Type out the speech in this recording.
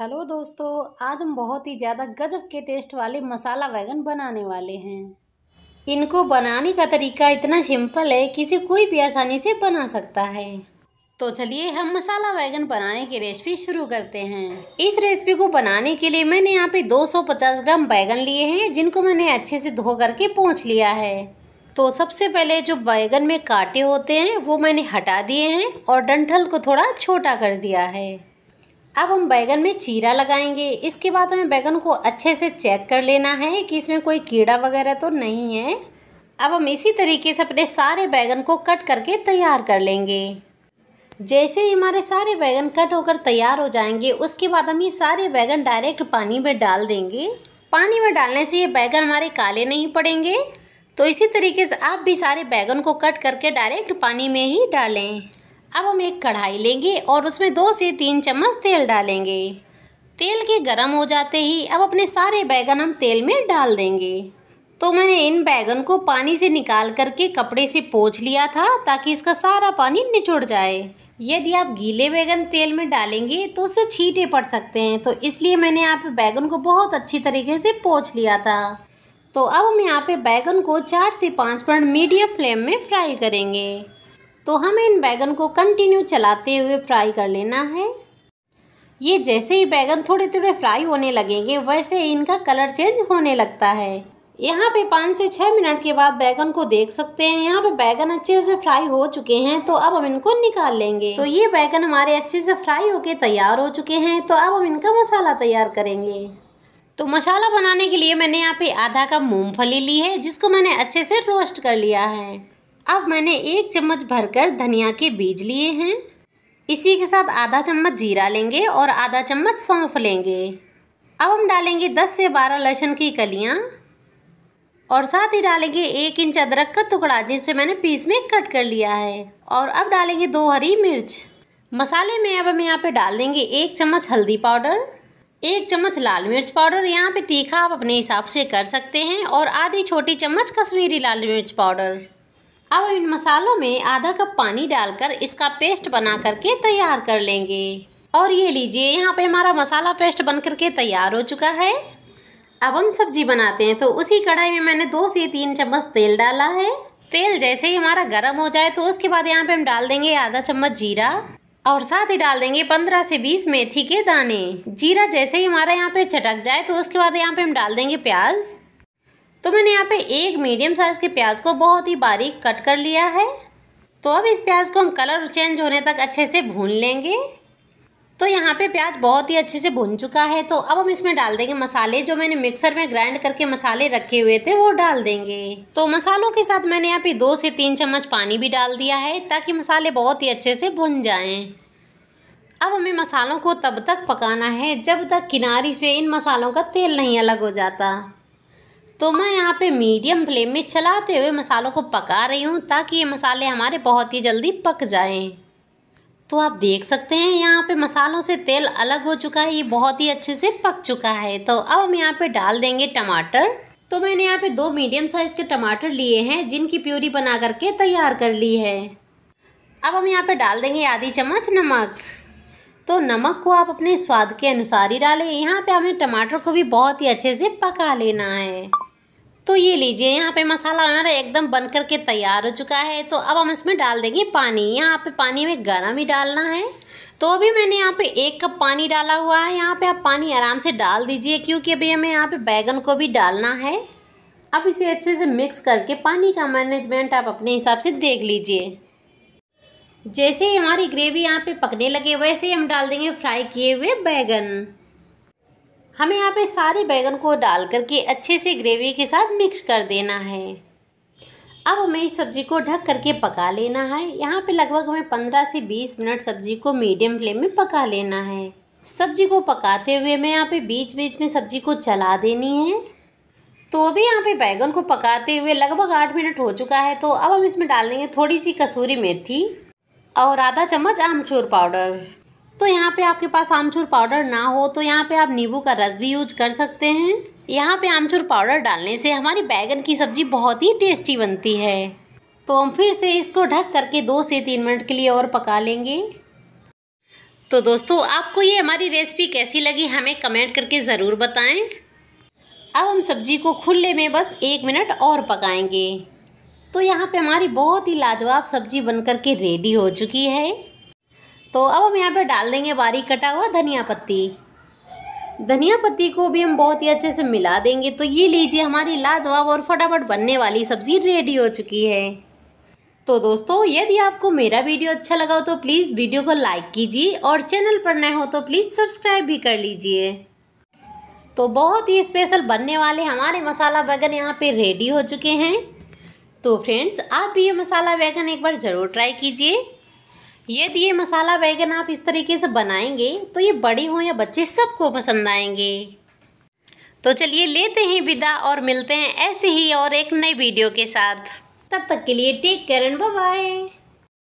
hello दोस्तों आज हम बहुत ही ज़्यादा गजब के टेस्ट वाले मसाला वैगन बनाने वाले हैं इनको बनाने का तरीका इतना सिंपल है कि इसे कोई भी आसानी से बना सकता है तो चलिए हम मसाला वैगन बनाने की रेसिपी शुरू करते हैं इस रेसिपी को बनाने के लिए मैंने यहाँ पे 250 ग्राम बैगन लिए हैं जिनको मैंने अच्छे से धो करके पोंछ लिया है तो सबसे पहले जो बैगन में कांटे होते हैं वो मैंने हटा दिए हैं और डंठल को थोड़ा छोटा कर दिया है अब हम बैगन में चीरा लगाएंगे इसके बाद हमें बैगन को अच्छे से चेक कर लेना है कि इसमें कोई कीड़ा वगैरह तो नहीं है अब हम इसी तरीके से अपने सारे बैगन को कट करके तैयार कर लेंगे जैसे ही हमारे सारे बैगन कट होकर तैयार हो जाएंगे उसके बाद हम ये सारे बैगन डायरेक्ट पानी में डाल देंगे पानी में डालने से ये बैगन हमारे काले नहीं पड़ेंगे तो इसी तरीके से आप भी सारे बैगन को कट करके डायरेक्ट पानी में ही डालें अब हम एक कढ़ाई लेंगे और उसमें दो से तीन चम्मच तेल डालेंगे तेल के गरम हो जाते ही अब अपने सारे बैगन हम तेल में डाल देंगे तो मैंने इन बैगन को पानी से निकाल करके कपड़े से पोछ लिया था ताकि इसका सारा पानी निचुड़ जाए यदि आप गीले बैगन तेल में डालेंगे तो उससे छींटे पड़ सकते हैं तो इसलिए मैंने यहाँ पे बैगन को बहुत अच्छी तरीके से पोछ लिया था तो अब हम यहाँ पे बैगन को चार से पाँच मिनट मीडियम फ्लेम में फ्राई करेंगे तो हमें इन बैगन को कंटिन्यू चलाते हुए फ्राई कर लेना है ये जैसे ही बैगन थोड़े थोड़े फ्राई होने लगेंगे वैसे ही इनका कलर चेंज होने लगता है यहाँ पे पाँच से छः मिनट के बाद बैगन को देख सकते हैं यहाँ पे बैगन अच्छे से फ्राई हो चुके हैं तो अब हम इनको निकाल लेंगे तो ये बैगन हमारे अच्छे से फ्राई होके तैयार हो चुके हैं तो अब हम इनका मसाला तैयार करेंगे तो मसाला बनाने के लिए मैंने यहाँ पे आधा कप मूंगफली ली है जिसको मैंने अच्छे से रोस्ट कर लिया है अब मैंने एक चम्मच भरकर धनिया के बीज लिए हैं इसी के साथ आधा चम्मच जीरा लेंगे और आधा चम्मच सौंफ लेंगे अब हम डालेंगे 10 से 12 लहसुन की कलियाँ और साथ ही डालेंगे एक इंच अदरक का टुकड़ा जिसे मैंने पीस में कट कर लिया है और अब डालेंगे दो हरी मिर्च मसाले में अब हम यहाँ पे डाल देंगे एक चम्मच हल्दी पाउडर एक चम्मच लाल मिर्च पाउडर यहाँ पे तीखा आप अपने हिसाब से कर सकते हैं और आधी छोटी चम्मच कश्मीरी लाल मिर्च पाउडर अब इन मसालों में आधा कप पानी डालकर इसका पेस्ट बना करके तैयार कर लेंगे और ये लीजिए यहाँ पे हमारा मसाला पेस्ट बन करके तैयार हो चुका है अब हम सब्जी बनाते हैं तो उसी कढ़ाई में मैंने दो से तीन चम्मच तेल डाला है तेल जैसे ही हमारा गर्म हो जाए तो उसके बाद यहाँ पे हम डाल देंगे आधा चम्मच जीरा और साथ ही डाल देंगे पंद्रह से बीस मेथी के दाने जीरा जैसे ही हमारा यहाँ पे चटक जाए तो उसके बाद यहाँ पे हम डाल देंगे प्याज तो मैंने यहाँ पे एक मीडियम साइज़ के प्याज को बहुत ही बारीक कट कर लिया है तो अब इस प्याज को हम कलर चेंज होने तक अच्छे से भून लेंगे तो यहाँ पे प्याज बहुत ही अच्छे से भुन चुका है तो अब हम इसमें डाल देंगे मसाले जो मैंने मिक्सर में ग्राइंड करके मसाले रखे हुए थे वो डाल देंगे तो मसालों के साथ मैंने यहाँ पे दो से तीन चम्मच पानी भी डाल दिया है ताकि मसाले बहुत ही अच्छे से भुन जाएं अब हमें मसालों को तब तक पकाना है जब तक किनारी से इन मसालों का तेल नहीं अलग हो जाता तो मैं यहाँ पे मीडियम फ्लेम में चलाते हुए मसालों को पका रही हूँ ताकि ये मसाले हमारे बहुत ही जल्दी पक जाएं तो आप देख सकते हैं यहाँ पे मसालों से तेल अलग हो चुका है ये बहुत ही अच्छे से पक चुका है तो अब हम यहाँ पे डाल देंगे टमाटर तो मैंने यहाँ पे दो मीडियम साइज़ के टमाटर लिए हैं जिनकी प्यूरी बना करके तैयार कर ली है अब हम यहाँ पे डाल देंगे आधी चम्मच नमक तो नमक को आप अपने स्वाद के अनुसार ही डालें यहाँ पे हमें टमाटर को भी बहुत ही अच्छे से पका लेना है तो ये लीजिए यहाँ पे मसाला हमारा एकदम बन करके तैयार हो चुका है तो अब हम इसमें डाल देंगे पानी यहाँ पे पानी में गर्म ही डालना है तो अभी मैंने यहाँ पे एक कप पानी डाला हुआ है यहाँ पे आप पानी आराम से डाल दीजिए क्योंकि अभी हमें यहाँ पे बैगन को भी डालना है अब इसे अच्छे से मिक्स करके पानी का मैनेजमेंट आप अपने हिसाब से देख लीजिए जैसे ही हमारी ग्रेवी यहाँ पे पकने लगे वैसे ही हम डाल देंगे फ्राई किए हुए बैगन हमें यहाँ पे सारे बैगन को डाल करके अच्छे से ग्रेवी के साथ मिक्स कर देना है अब हमें इस सब्ज़ी को ढक करके पका लेना है यहाँ पे लगभग हमें 15 से 20 मिनट सब्ज़ी को मीडियम फ्लेम में पका लेना है सब्ज़ी को पकाते हुए हमें यहाँ पे बीच बीच में सब्ज़ी को चला देनी है तो अभी यहाँ पे बैगन को पकाते हुए लगभग आठ मिनट हो चुका है तो अब हम इसमें डाल देंगे थोड़ी सी कसूरी मेथी और आधा चम्मच आमचूर पाउडर दोस्तों यहाँ पे आपके पास आमचूर पाउडर ना हो तो यहाँ पे आप नींबू का रस भी यूज कर सकते हैं यहाँ पे आमचूर पाउडर डालने से हमारी बैगन की सब्जी बहुत ही टेस्टी बनती है तो हम फिर से इसको ढक करके दो से तीन मिनट के लिए और पका लेंगे तो दोस्तों आपको ये हमारी रेसिपी कैसी लगी हमें कमेंट करके ज़रूर बताएं अब हम सब्जी को खुले में बस एक मिनट और पकाएंगे तो यहाँ पे हमारी बहुत ही लाजवाब सब्जी बनकर के रेडी हो चुकी है तो अब हम यहाँ पर डाल देंगे बारीक कटा हुआ धनिया पत्ती धनिया पत्ती को भी हम बहुत ही अच्छे से मिला देंगे तो ये लीजिए हमारी लाजवाब और फटाफट बनने वाली सब्ज़ी रेडी हो चुकी है तो दोस्तों यदि आपको मेरा वीडियो अच्छा लगा हो तो प्लीज़ वीडियो को लाइक कीजिए और चैनल पर नए हो तो प्लीज़ सब्सक्राइब भी कर लीजिए तो बहुत ही स्पेशल बनने वाले हमारे मसाला बैगन यहाँ पे रेडी हो चुके हैं तो फ्रेंड्स आप भी ये मसाला बैगन एक बार ज़रूर ट्राई कीजिए यदि ये मसाला बैगन आप इस तरीके से बनाएंगे तो ये बड़े हों या बच्चे सबको पसंद आएंगे तो चलिए लेते हैं विदा और मिलते हैं ऐसे ही और एक नई वीडियो के साथ तब तक के लिए टेक केयर एंड बाय